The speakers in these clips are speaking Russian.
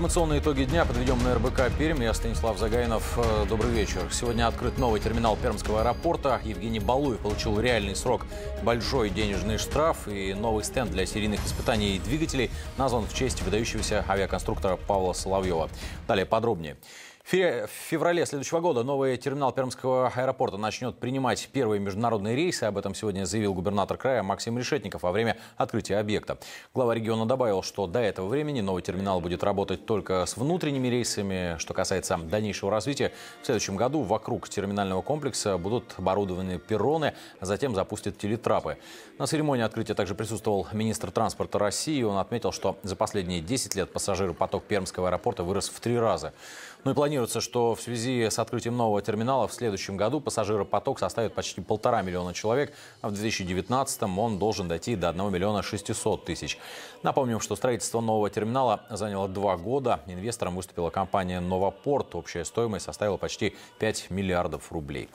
Информационные итоги дня подведем на РБК Пермь. Я Станислав Загайнов. Э, добрый вечер. Сегодня открыт новый терминал Пермского аэропорта. Евгений Балуев получил реальный срок, большой денежный штраф и новый стенд для серийных испытаний и двигателей назван в честь выдающегося авиаконструктора Павла Соловьева. Далее подробнее. В феврале следующего года новый терминал Пермского аэропорта начнет принимать первые международные рейсы. Об этом сегодня заявил губернатор края Максим Решетников во время открытия объекта. Глава региона добавил, что до этого времени новый терминал будет работать только с внутренними рейсами. Что касается дальнейшего развития, в следующем году вокруг терминального комплекса будут оборудованы перроны, а затем запустят телетрапы. На церемонии открытия также присутствовал министр транспорта России. Он отметил, что за последние 10 лет пассажиропоток Пермского аэропорта вырос в три раза. Ну и планируется, что в связи с открытием нового терминала в следующем году пассажиропоток составит почти полтора миллиона человек, а в 2019 он должен дойти до 1 миллиона 600 тысяч. Напомним, что строительство нового терминала заняло два года. Инвестором выступила компания «Новопорт». Общая стоимость составила почти 5 миллиардов рублей.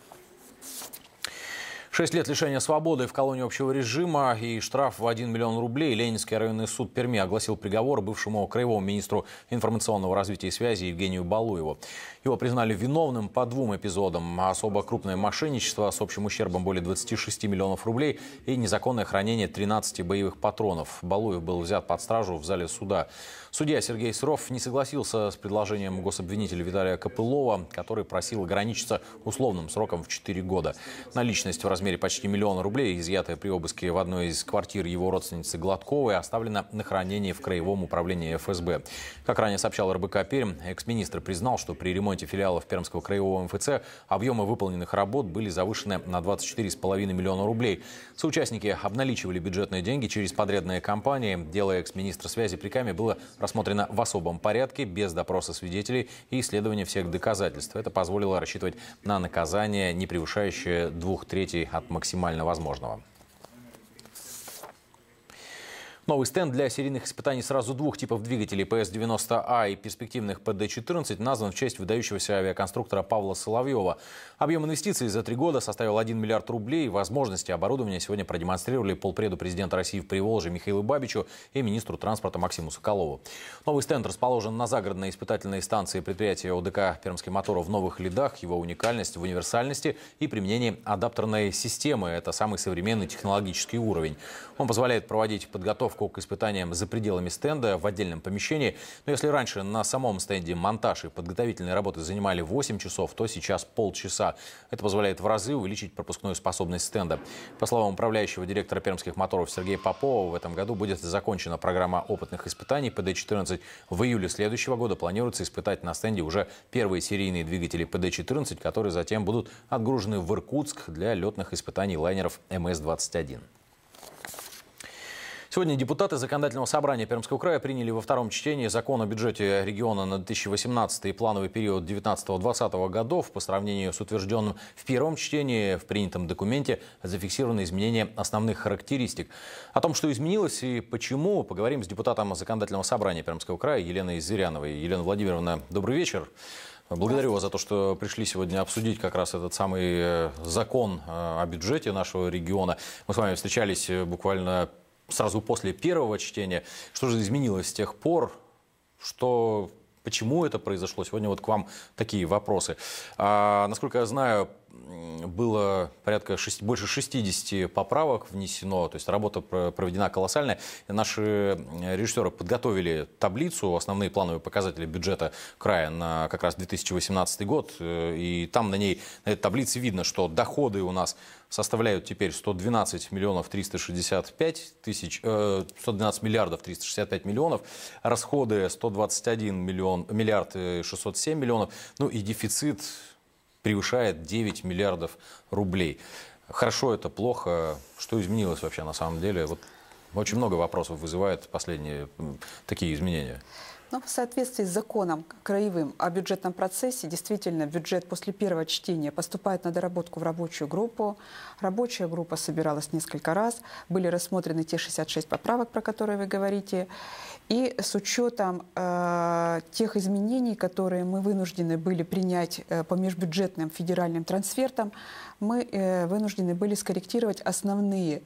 Шесть лет лишения свободы в колонии общего режима и штраф в 1 миллион рублей Ленинский районный суд Перми огласил приговор бывшему краевому министру информационного развития и связи Евгению Балуеву. Его признали виновным по двум эпизодам. Особо крупное мошенничество с общим ущербом более 26 миллионов рублей и незаконное хранение 13 боевых патронов. Балуев был взят под стражу в зале суда. Судья Сергей Серов не согласился с предложением гособвинителя Виталия Копылова, который просил ограничиться условным сроком в 4 года. Наличность в размере размере почти миллиона рублей, изъятая при обыске в одной из квартир его родственницы Гладковой, оставлена на хранение в Краевом управлении ФСБ. Как ранее сообщал РБК Пермь, экс-министр признал, что при ремонте филиалов Пермского краевого МФЦ объемы выполненных работ были завышены на 24,5 миллиона рублей. Соучастники обналичивали бюджетные деньги через подрядные компании. Дело экс-министра связи при Каме было рассмотрено в особом порядке, без допроса свидетелей и исследования всех доказательств. Это позволило рассчитывать на наказание, не превышающее двух третей от максимально возможного. Новый стенд для серийных испытаний сразу двух типов двигателей PS-90А и перспективных PD-14 назван в честь выдающегося авиаконструктора Павла Соловьева. Объем инвестиций за три года составил 1 миллиард рублей. Возможности оборудования сегодня продемонстрировали полпреду президента России в Приволжье Михаилу Бабичу и министру транспорта Максиму Соколову. Новый стенд расположен на загородной испытательной станции предприятия ОДК «Пермский мотор» в Новых Лидах. Его уникальность в универсальности и применении адаптерной системы. Это самый современный технологический уровень. Он позволяет проводить подготовку заявку к испытаниям за пределами стенда в отдельном помещении. Но если раньше на самом стенде монтаж и подготовительные работы занимали 8 часов, то сейчас полчаса. Это позволяет в разы увеличить пропускную способность стенда. По словам управляющего директора пермских моторов Сергея Попова, в этом году будет закончена программа опытных испытаний ПД-14. В июле следующего года планируется испытать на стенде уже первые серийные двигатели ПД-14, которые затем будут отгружены в Иркутск для летных испытаний лайнеров МС-21. Сегодня депутаты Законодательного собрания Пермского края приняли во втором чтении закон о бюджете региона на 2018 и плановый период 2019-2020 годов. По сравнению с утвержденным в первом чтении в принятом документе зафиксированы изменения основных характеристик. О том, что изменилось и почему, поговорим с депутатом Законодательного собрания Пермского края Еленой Зыряновой. Елена Владимировна, добрый вечер. Благодарю вас за то, что пришли сегодня обсудить как раз этот самый э, закон э, о бюджете нашего региона. Мы с вами встречались э, буквально сразу после первого чтения. Что же изменилось с тех пор? Что, почему это произошло? Сегодня вот к вам такие вопросы. А, насколько я знаю, было порядка 6, больше 60 поправок внесено, то есть работа проведена колоссальная. Наши режиссеры подготовили таблицу, основные плановые показатели бюджета края на как раз 2018 год, э, и там на ней, на этой таблице видно, что доходы у нас составляют теперь 112 миллионов 365 тысяч, э, 112 миллиардов 365 миллионов, расходы 121 миллион, миллиард 607 э, миллионов, ну и дефицит превышает 9 миллиардов рублей. Хорошо это, плохо? Что изменилось вообще на самом деле? Вот очень много вопросов вызывает последние такие изменения. Но в соответствии с законом краевым о бюджетном процессе, действительно, бюджет после первого чтения поступает на доработку в рабочую группу. Рабочая группа собиралась несколько раз, были рассмотрены те 66 поправок, про которые вы говорите. И с учетом э, тех изменений, которые мы вынуждены были принять э, по межбюджетным федеральным трансфертам, мы э, вынуждены были скорректировать основные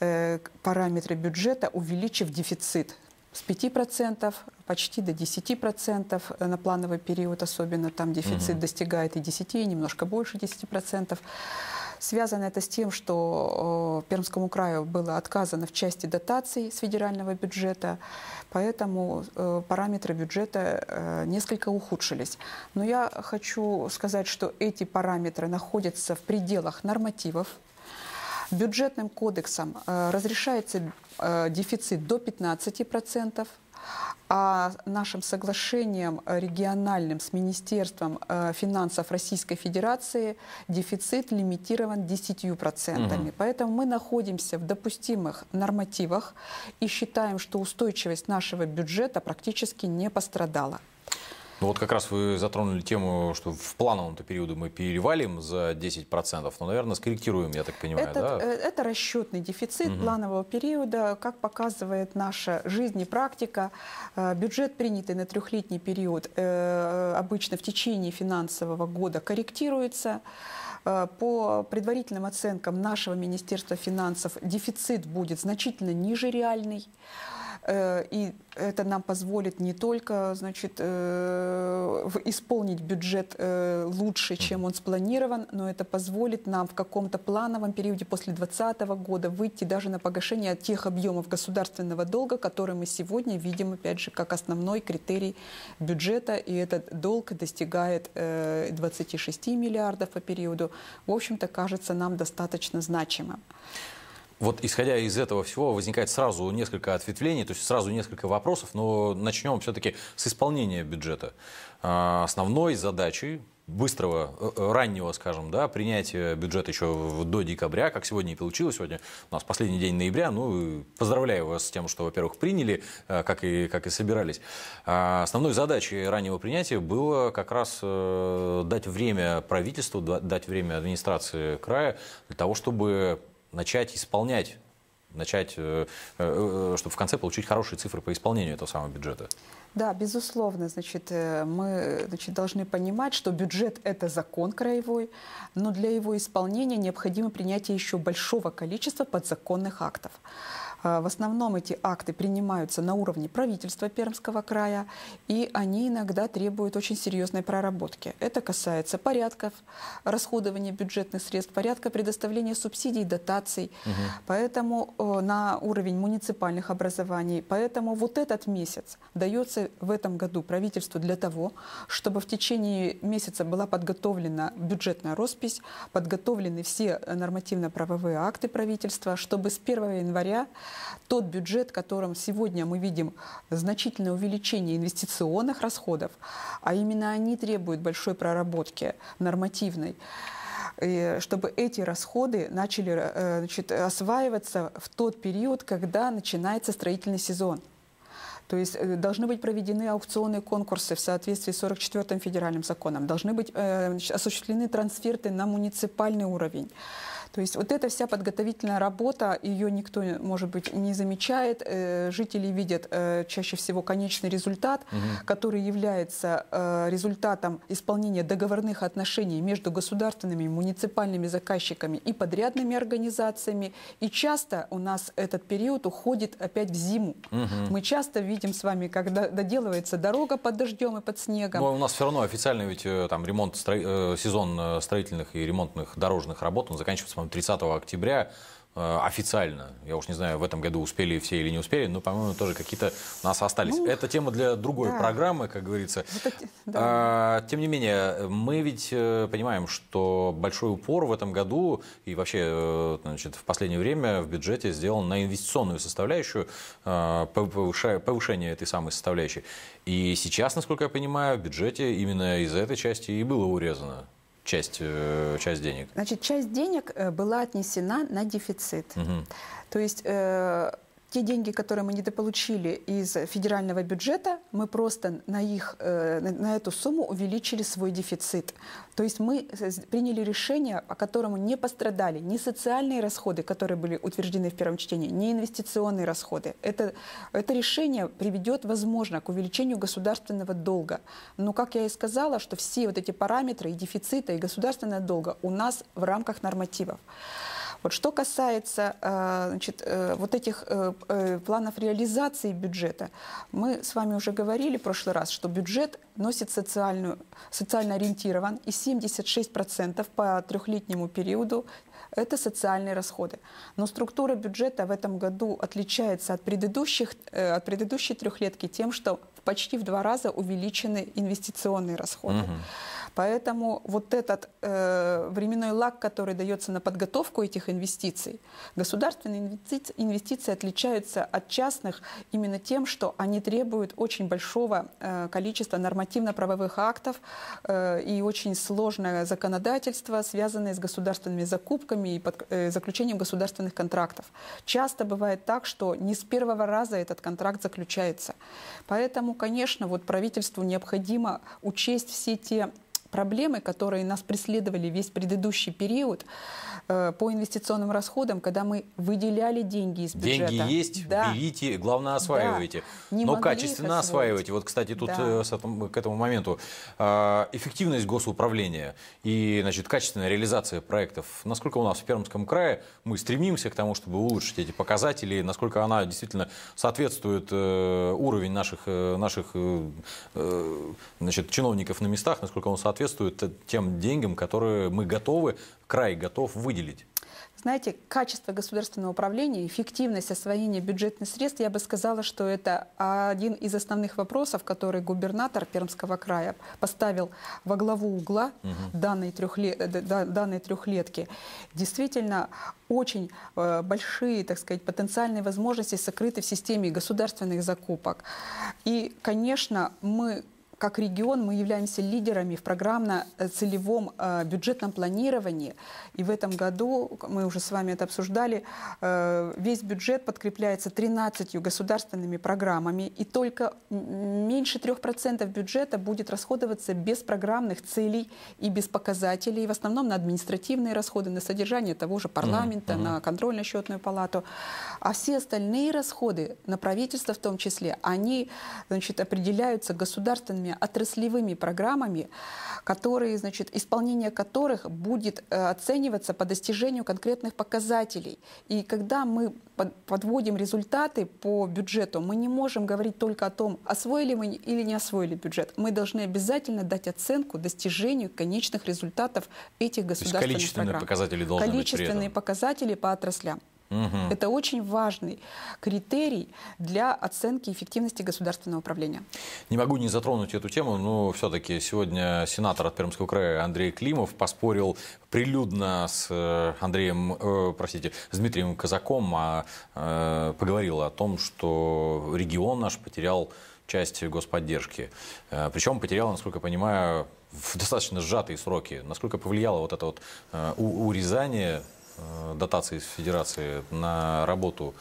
э, параметры бюджета, увеличив дефицит с 5% почти до 10% на плановый период, особенно там дефицит угу. достигает и 10, и немножко больше 10%. Связано это с тем, что э, Пермскому краю было отказано в части дотаций с федерального бюджета, поэтому э, параметры бюджета э, несколько ухудшились. Но я хочу сказать, что эти параметры находятся в пределах нормативов Бюджетным кодексом э, разрешается э, дефицит до 15%, а нашим соглашением э, региональным с Министерством финансов Российской Федерации дефицит лимитирован 10%. Угу. Поэтому мы находимся в допустимых нормативах и считаем, что устойчивость нашего бюджета практически не пострадала. Ну вот как раз вы затронули тему, что в плановом периоде мы перевалим за 10%, но, ну, наверное, скорректируем, я так понимаю, это, да? Э, это расчетный дефицит угу. планового периода. Как показывает наша жизнь и практика, э, бюджет, принятый на трехлетний период, э, обычно в течение финансового года корректируется. По предварительным оценкам нашего Министерства финансов дефицит будет значительно ниже реальный. Э, и это нам позволит не только значит, э, исполнить бюджет э, лучше, чем он спланирован, но это позволит нам в каком-то плановом периоде после 2020 года выйти даже на погашение тех объемов государственного долга, которые мы сегодня видим, опять же, как основной критерий бюджета. И этот долг достигает 26 миллиардов по периоду. В общем-то, кажется нам достаточно значимым. Вот исходя из этого всего возникает сразу несколько ответвлений, то есть сразу несколько вопросов, но начнем все-таки с исполнения бюджета. А, основной задачей быстрого, э, э, раннего, скажем, да, принятия бюджета еще до декабря, как сегодня и получилось. Сегодня у нас последний день ноября. Ну, поздравляю вас с тем, что, во-первых, приняли, э, как и, как и собирались. А, основной задачей раннего принятия было как раз дать время правительству, дать время администрации края для того, чтобы начать исполнять начать, э, э, э, чтобы в конце получить хорошие цифры по исполнению этого самого бюджета? Да, безусловно. Значит, мы значит, должны понимать, что бюджет – это закон краевой, но для его исполнения необходимо принятие еще большого количества подзаконных актов. А, в основном эти акты принимаются на уровне правительства Пермского края, и они иногда требуют очень серьезной проработки. Это касается порядков расходования бюджетных средств, порядка предоставления субсидий, дотаций, угу. поэтому э, на уровень муниципальных образований. Поэтому вот этот месяц дается в этом году правительству для того, чтобы в течение месяца была подготовлена бюджетная роспись, подготовлены все нормативно-правовые акты правительства, чтобы с 1 января тот бюджет, которым сегодня мы видим значительное увеличение инвестиционных расходов, а именно они требуют большой проработки нормативной, э, чтобы эти расходы начали э, значит, осваиваться в тот период, когда начинается строительный сезон. То есть э, должны быть проведены аукционные конкурсы в соответствии с 44-м федеральным законом, должны быть э, осуществлены трансферты на муниципальный уровень. То есть вот эта вся подготовительная работа, ее никто, может быть, не замечает. Э, жители видят э, чаще всего конечный результат, угу. который является э, результатом исполнения договорных отношений между государственными, муниципальными заказчиками и подрядными организациями. И часто у нас этот период уходит опять в зиму. Угу. Мы часто видим с вами, когда доделывается дорога под дождем и под снегом. Но у нас все равно официально ведь там ремонт, сезон строительных и ремонтных дорожных работ, он заканчивается по-моему, 30 октября э, официально. Я уж не знаю, в этом году успели все или не успели, но, по-моему, тоже какие-то у нас остались. Ну, Это тема для другой да. программы, как говорится. Это, да. а, тем не менее, мы ведь э, понимаем, что большой упор в этом году и вообще э, значит, в последнее время в бюджете сделан на инвестиционную составляющую, повышение этой самой составляющей. И сейчас, насколько я понимаю, в бюджете именно из этой части и было урезано часть, э, часть денег? Значит, часть денег э, была отнесена на дефицит. Угу. То есть э, те деньги, которые мы недополучили из федерального бюджета, мы просто на, их, э, на эту сумму увеличили свой дефицит. То есть мы э, приняли решение, по которому не пострадали ни социальные расходы, которые были утверждены в первом чтении, ни инвестиционные расходы. Это, это решение приведет, возможно, к увеличению государственного долга. Но, как я и сказала, что все вот эти параметры и дефицита, и государственного долга у нас в рамках нормативов. Вот что касается э, значит, э, вот этих э, планов реализации бюджета, мы с вами уже говорили в прошлый раз, что бюджет носит социальную, социально ориентирован, и 76% по трехлетнему периоду это социальные расходы. Но структура бюджета в этом году отличается от, предыдущих, от предыдущей трехлетки тем, что почти в два раза увеличены инвестиционные расходы. Угу. Поэтому вот этот э, временной лаг, который дается на подготовку этих инвестиций, государственные инвестиции, инвестиции отличаются от частных именно тем, что они требуют очень большого э, количества нормативно-правовых актов э, и очень сложное законодательство, связанное с государственными закупками и под, э, заключением государственных контрактов. Часто бывает так, что не с первого раза этот контракт заключается. Поэтому, конечно, вот правительству необходимо учесть все те проблемы, которые нас преследовали весь предыдущий период э, по инвестиционным расходам, когда мы выделяли деньги из бюджета. Деньги есть, да. берите, главное осваивайте. Да, Но качественно осваивайте. Вот, кстати, тут да. э, к этому моменту э, эффективность госуправления и значит, качественная реализация проектов. Насколько у нас в Пермском крае мы стремимся к тому, чтобы улучшить эти показатели, насколько она действительно соответствует э, уровень наших, э, наших э, э, значит, чиновников на местах, насколько он соответствует соответствует тем деньгам, которые мы готовы, край готов выделить? Знаете, качество государственного управления, эффективность освоения бюджетных средств, я бы сказала, что это один из основных вопросов, который губернатор Пермского края поставил во главу угла угу. данной, трехлет, данной трехлетки. Действительно, очень э, большие, так сказать, потенциальные возможности сокрыты в системе государственных закупок. И, конечно, мы как регион мы являемся лидерами в программно-целевом э, э, бюджетном планировании. И в этом году, мы уже с вами это обсуждали, э, весь бюджет подкрепляется 13 государственными программами, и только меньше 3% бюджета будет расходоваться без программных целей и без показателей, в основном на административные расходы, на содержание того же парламента, mm -hmm. на контрольно-счетную палату. А все остальные расходы, на правительство в том числе, они значит, определяются государственными разными отраслевыми программами, которые, значит, исполнение которых будет э, оцениваться по достижению конкретных показателей. И когда мы подводим результаты по бюджету, мы не можем говорить только о том, освоили мы или не освоили бюджет. Мы должны обязательно дать оценку достижению конечных результатов этих государственных программ. Количественные показатели должны Количественные быть при показатели по отраслям. Угу. Это очень важный критерий для оценки эффективности государственного управления. Не могу не затронуть эту тему, но все-таки сегодня сенатор от Пермского края Андрей Климов поспорил прилюдно с э, Андреем, э, простите, с Дмитрием Казаком, а, э, поговорил о том, что регион наш потерял часть господдержки. Причем потерял, насколько я понимаю, в достаточно сжатые сроки. Насколько повлияло вот это вот урезание Э, дотации из Федерации на работу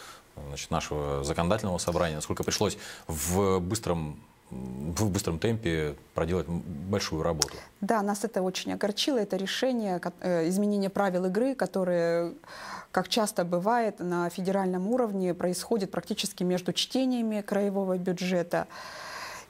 значит, нашего законодательного собрания, насколько пришлось в быстром в быстром темпе проделать большую работу. Да, нас это очень огорчило, это решение, э, изменение правил игры, которые, как часто бывает, на федеральном уровне происходит практически между чтениями краевого бюджета.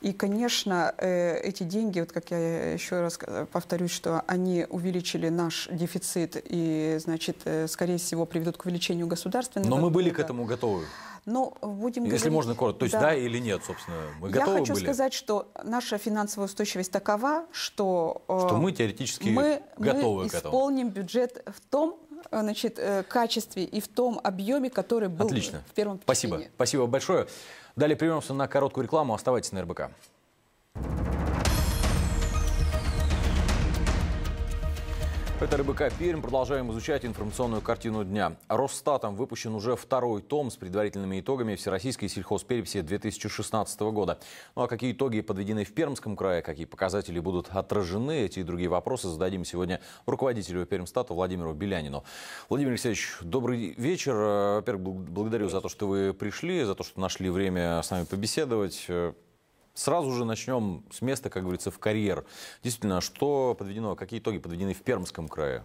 И, конечно, э, эти деньги, вот как я еще раз э, повторюсь, что они увеличили наш дефицит и, значит, э, скорее всего, приведут к увеличению государственного Но мы были к этому готовы. Ну, будем Если говорить, можно коротко, то есть да. да или нет, собственно, мы готовы были. Я хочу были? сказать, что наша финансовая устойчивость такова, что... Что мы теоретически мы, готовы мы к этому. Мы исполним бюджет в том значит, качестве и в том объеме, который был Отлично. в первом Отлично. Спасибо. Спасибо большое. Далее прервемся на короткую рекламу. Оставайтесь на РБК. Это РБК Пермь. Продолжаем изучать информационную картину дня. Росстатом выпущен уже второй том с предварительными итогами Всероссийской сельхозпереписи 2016 года. Ну а какие итоги подведены в Пермском крае, какие показатели будут отражены, эти и другие вопросы зададим сегодня руководителю Пермстата Владимиру Белянину. Владимир Алексеевич, добрый вечер. Э, во-первых, благодарю за то, что вы пришли, за то, что нашли время с нами побеседовать. Э, Сразу же начнем с места, как говорится, в карьер. Действительно, что подведено, какие итоги подведены в Пермском крае?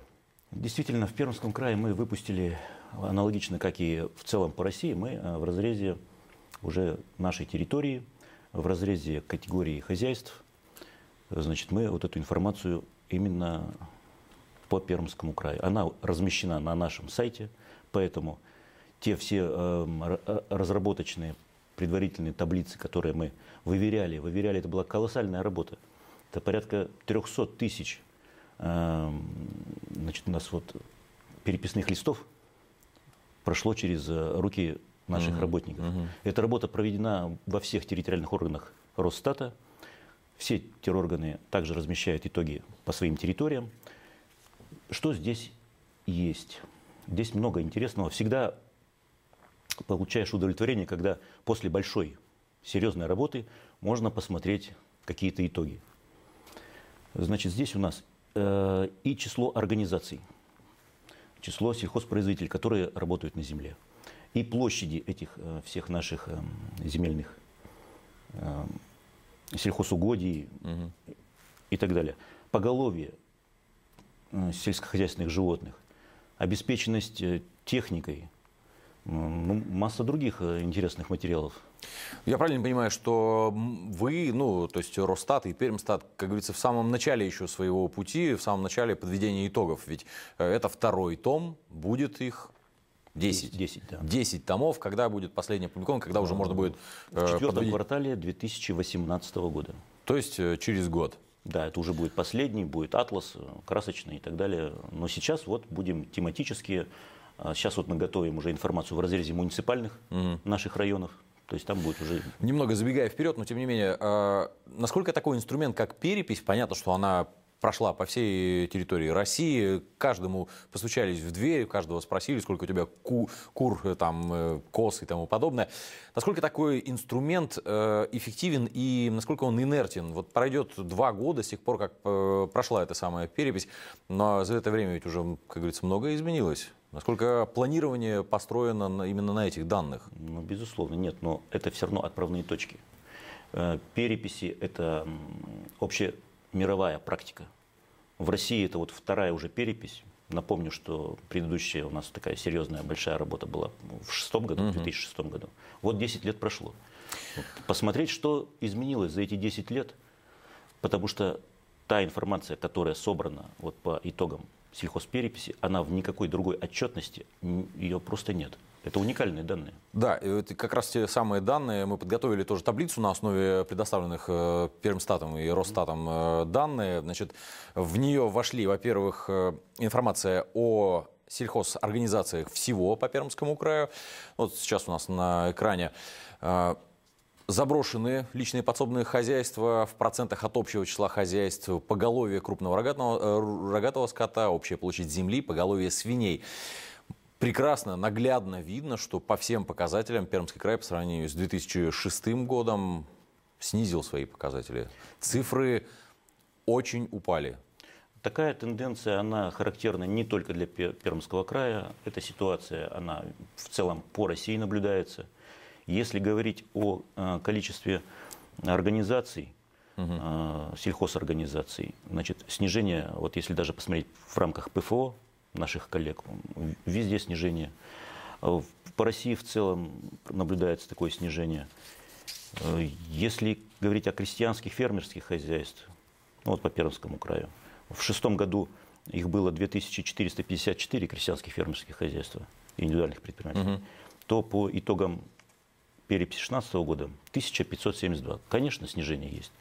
Действительно, в Пермском крае мы выпустили, аналогично, как и в целом по России, мы э, в разрезе уже нашей территории, в разрезе категории хозяйств, значит, мы вот эту информацию именно по Пермскому краю. Она размещена на нашем сайте, поэтому те все эм, э, разработочные предварительные таблицы, которые мы выверяли. Выверяли, это была колоссальная работа. Это порядка 300 тысяч эм, значит, у нас вот переписных листов прошло через э, руки наших угу, работников. Угу. Эта работа проведена во всех территориальных органах Росстата. Все террорганы также размещают итоги по своим территориям. Что здесь есть? Здесь много интересного. Всегда получаешь удовлетворение, когда после большой серьезной работы можно посмотреть какие-то итоги. Значит, здесь у нас э, и число организаций, число сельхозпроизводителей, которые работают на земле, и площади этих э, всех наших э, земельных э, сельхозугодий угу. и так далее. Поголовье э, сельскохозяйственных животных, обеспеченность э, техникой – ну, масса других э, интересных материалов. Я правильно понимаю, что вы, ну, то есть Росстат и Пермстат, как говорится, в самом начале еще своего пути, в самом начале подведения итогов, ведь э, это второй том, будет их 10. 10, да. 10 томов, когда будет последний опубликован, когда уже можно будет... В э, четвертом подводить... квартале 2018 года. То есть через год. Да, это уже будет последний, будет атлас, красочный и так далее. Но сейчас вот будем тематические. А сейчас вот мы готовим уже информацию в разрезе муниципальных угу. наших районов. То есть там будет уже... Немного забегая вперед, но тем не менее, а, насколько такой инструмент, как перепись, понятно, что она прошла по всей территории России, каждому постучались в дверь, каждого спросили, сколько у тебя ку кур, э, там, э, кос и тому подобное. Насколько такой инструмент э, эффективен и насколько он инертен? Вот пройдет два года с тех пор, как прошла эта самая перепись, но за это время ведь уже, как говорится, многое изменилось. Насколько планирование построено именно на этих данных? Ну, безусловно, нет, но это все равно отправные точки. Э, переписи – это общемировая практика. В России это вот вторая уже перепись. Напомню, что предыдущая у нас такая серьезная большая работа была в шестом году, в 2006 году. Вот 10 лет прошло. Посмотреть, что изменилось за эти 10 лет, потому что та информация, которая собрана вот по итогам сельхозпереписи, она в никакой другой отчетности, ее просто нет. Это уникальные данные. Да, это как раз те самые данные. Мы подготовили тоже таблицу на основе предоставленных э, Пермстатом и Росстатом э, данные. Значит, в нее вошли, во-первых, э, информация о сельхозорганизациях всего по Пермскому краю. Вот сейчас у нас на экране э, заброшенные личные подсобные хозяйства в процентах от общего числа хозяйств, поголовье крупного рогатного, э, рогатого скота, общая площадь земли, поголовье свиней. Прекрасно, наглядно видно, что по всем показателям Пермский край по сравнению с 2006 годом снизил свои показатели. Цифры очень упали. Такая тенденция, она характерна не только для Пермского края. Эта ситуация, она в целом по России наблюдается – если говорить о э, количестве организаций, угу. сельхозорганизаций, значит, снижение, вот если даже посмотреть в рамках ПФО наших коллег, везде снижение. Э, по России в целом наблюдается такое снижение. Если говорить о крестьянских фермерских хозяйствах, ну вот по Пермскому краю, в шестом году их было 2454 крестьянских фермерских хозяйства, индивидуальных предпринимателей, угу. то по итогам переписи 16 года 1572. Конечно, снижение есть.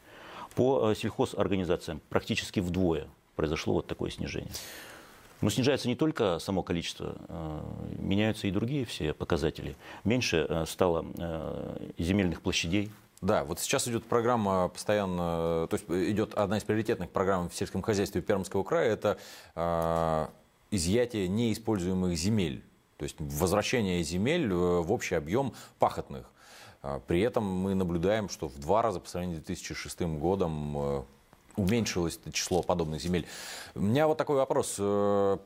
По э, сельхозорганизациям практически вдвое произошло вот такое снижение. Но снижается не только само количество, э, меняются и другие все показатели. Меньше э, стало земельных площадей, да, вот сейчас идет программа постоянно, то есть идет одна из приоритетных программ в сельском хозяйстве Пермского края, это изъятие неиспользуемых земель. То есть возвращение земель в общий объем пахотных. А при этом мы наблюдаем, что в два раза по сравнению с 2006 годом э, уменьшилось число подобных земель. У меня вот такой вопрос. Э,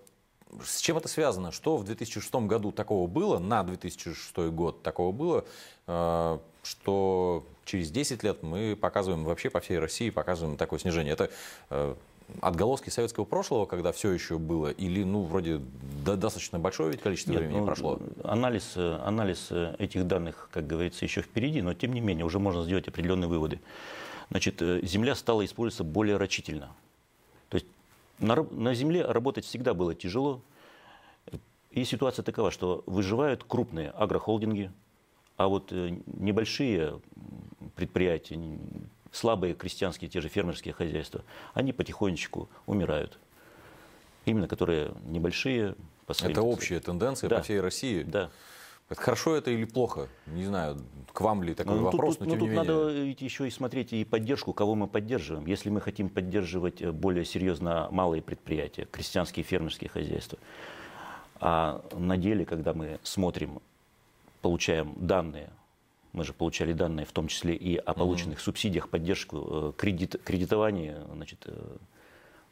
с чем это связано? Что в 2006 году такого было, на 2006 год такого было, э, что через 10 лет мы показываем вообще по всей России, показываем такое снижение? Это отголоски советского прошлого, когда все еще было, или, ну, вроде достаточно большое ведь количество Нет, времени ну, прошло? Анализ, э, анализ э, этих данных, как говорится, еще впереди, но, тем не менее, уже можно сделать определенные выводы. Значит, э, земля стала использоваться более рачительно. То есть на, на земле работать всегда было тяжело. И ситуация такова, что выживают крупные агрохолдинги, а вот небольшие предприятия, слабые крестьянские, те же фермерские хозяйства, они потихонечку умирают. Именно которые небольшие. По своим, это общая тенденция да. по всей России? Да. Это хорошо это или плохо? Не знаю, к вам ли такой ну, вопрос, тут, но ну, тем ну, тут не надо менее. надо еще и смотреть и поддержку, кого мы поддерживаем. Если мы хотим поддерживать э, более серьезно малые предприятия, крестьянские фермерские хозяйства, а на деле, когда мы смотрим, получаем данные мы же получали данные, в том числе и о полученных субсидиях, поддержку, э, кредит, кредитование. Значит, э,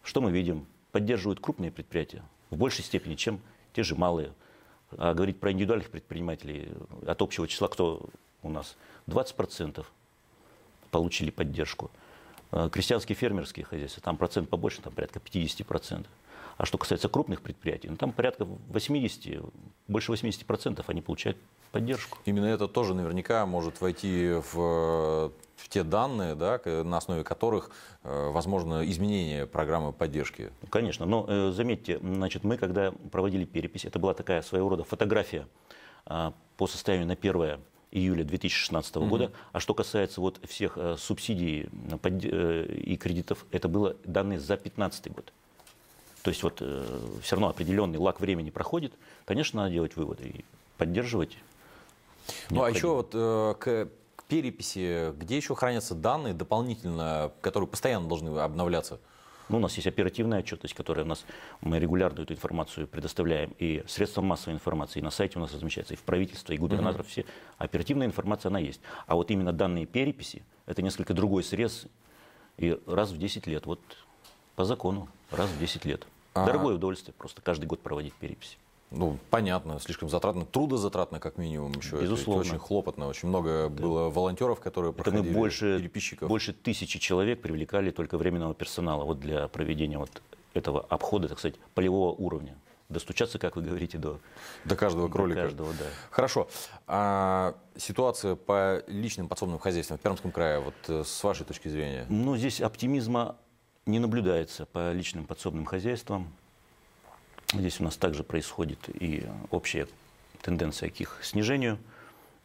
что мы видим? Поддерживают крупные предприятия в большей степени, чем те же малые. А говорить про индивидуальных предпринимателей э, от общего числа, кто у нас? 20% получили поддержку. Крестьянские фермерские хозяйства, там процент побольше, там порядка 50%. А что касается крупных предприятий, ну, там порядка 80, больше 80% процентов они получают поддержку. Именно это тоже наверняка может войти в в те данные, да, на основе которых э, возможно изменение программы поддержки. Конечно, но э, заметьте, значит, мы когда проводили перепись, это была такая своего рода фотография а, по состоянию на 1 июля 2016 угу. года. А что касается вот всех э, субсидий и кредитов, это было данные за 2015 год то есть вот э, все равно определенный лак времени проходит, конечно, надо делать выводы и поддерживать. Ну а еще вот э, к переписи, где еще хранятся данные дополнительно, которые постоянно должны обновляться? Ну, у нас есть оперативная отчетность, которая у нас, мы регулярно эту информацию предоставляем и средствам массовой информации, и на сайте у нас размещается, и в правительство, и губернаторов, угу. все. Оперативная информация, она есть. А вот именно данные переписи, это несколько другой срез, и раз в 10 лет, вот по закону раз в 10 лет. А... Дорогое удовольствие просто каждый год проводить переписи. Ну, понятно, слишком затратно, трудозатратно, как минимум, еще. Безусловно. Это очень хлопотно, очень много да. было волонтеров, которые Это проходили, мы больше, переписчиков. больше тысячи человек привлекали только временного персонала вот для проведения вот этого обхода, так сказать, полевого уровня. Достучаться, как вы говорите, до... До каждого кролика. До каждого, да. Хорошо. А, ситуация по личным подсобным хозяйствам в Пермском крае, вот э, с вашей точки зрения? Ну, здесь оптимизма не наблюдается по личным подсобным хозяйствам. Здесь у нас также происходит и общая тенденция к их снижению.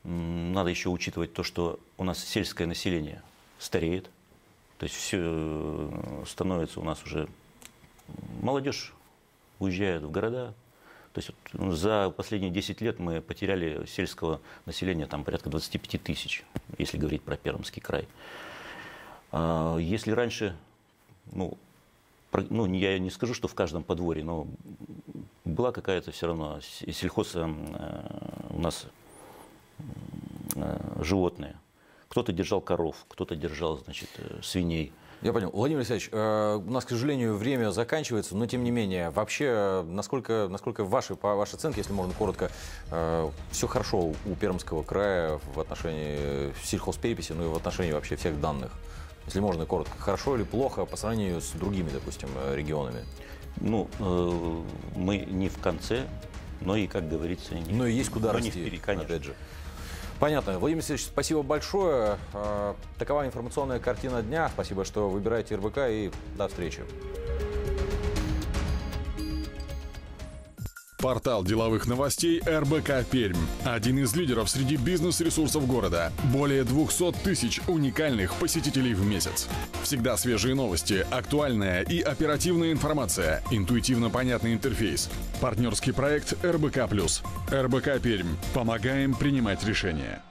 Надо еще учитывать то, что у нас сельское население стареет. То есть все э, становится у нас уже молодежь уезжает в города. То есть вот за последние 10 лет мы потеряли сельского населения там порядка 25 тысяч, если говорить про Пермский край. А если раньше ну, ну, я не скажу, что в каждом подворье, но была какая-то все равно сельхоз э, у нас э, животные. Кто-то держал коров, кто-то держал, значит, э, свиней. Я понял. Владимир Алексеевич, у нас, к сожалению, время заканчивается, но тем не менее, вообще, насколько, насколько ваши, по вашей оценке, если можно коротко, все хорошо у Пермского края в отношении сельхозпереписи, ну и в отношении вообще всех данных? Если можно, коротко. Хорошо или плохо по сравнению с другими, допустим, э, регионами? Ну, э, мы не в конце, но и, как говорится, не, но и есть куда но расти, не впереди, конечно. опять же. Понятно. Владимир Алексеевич, спасибо большое. Э, такова информационная картина дня. Спасибо, что выбираете РБК и до встречи. Портал деловых новостей РБК Пермь. Один из лидеров среди бизнес-ресурсов города. Более 200 тысяч уникальных посетителей в месяц. Всегда свежие новости, актуальная и оперативная информация, интуитивно понятный интерфейс. Партнерский проект РБК+. РБК Пермь. Помогаем принимать решения.